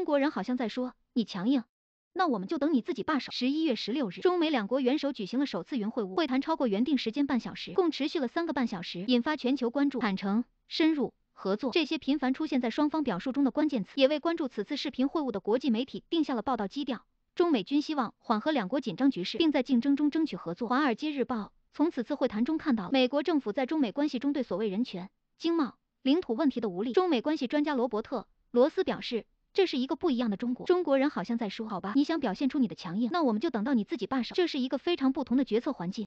中国人好像在说你强硬，那我们就等你自己罢手。十一月十六日，中美两国元首举行了首次云会晤，会谈超过原定时间半小时，共持续了三个半小时，引发全球关注。坦诚、深入、合作，这些频繁出现在双方表述中的关键词，也为关注此次视频会晤的国际媒体定下了报道基调。中美均希望缓和两国紧张局势，并在竞争中争取合作。华尔街日报从此次会谈中看到，美国政府在中美关系中对所谓人权、经贸、领土问题的无力。中美关系专家罗伯特·罗斯表示。这是一个不一样的中国。中国人好像在说：“好吧，你想表现出你的强硬，那我们就等到你自己罢手。”这是一个非常不同的决策环境。